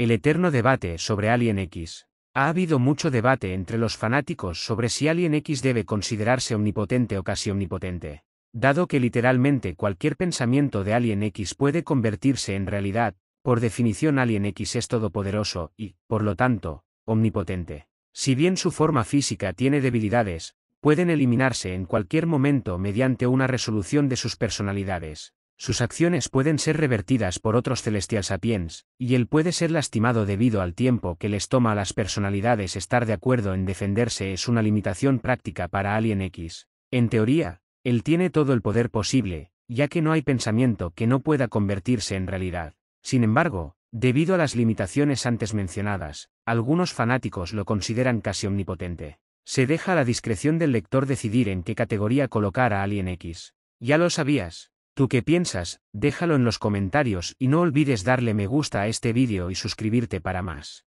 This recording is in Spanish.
El eterno debate sobre Alien X. Ha habido mucho debate entre los fanáticos sobre si Alien X debe considerarse omnipotente o casi omnipotente. Dado que literalmente cualquier pensamiento de Alien X puede convertirse en realidad, por definición Alien X es todopoderoso y, por lo tanto, omnipotente. Si bien su forma física tiene debilidades, pueden eliminarse en cualquier momento mediante una resolución de sus personalidades. Sus acciones pueden ser revertidas por otros Celestial Sapiens, y él puede ser lastimado debido al tiempo que les toma a las personalidades estar de acuerdo en defenderse es una limitación práctica para Alien X. En teoría, él tiene todo el poder posible, ya que no hay pensamiento que no pueda convertirse en realidad. Sin embargo, debido a las limitaciones antes mencionadas, algunos fanáticos lo consideran casi omnipotente. Se deja a la discreción del lector decidir en qué categoría colocar a Alien X. Ya lo sabías. ¿Tú qué piensas? Déjalo en los comentarios y no olvides darle me gusta a este vídeo y suscribirte para más.